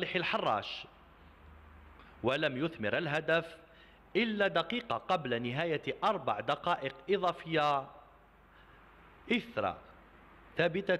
صالح الحراش ولم يثمر الهدف إلا دقيقة قبل نهاية أربع دقائق إضافية إثر ثابتة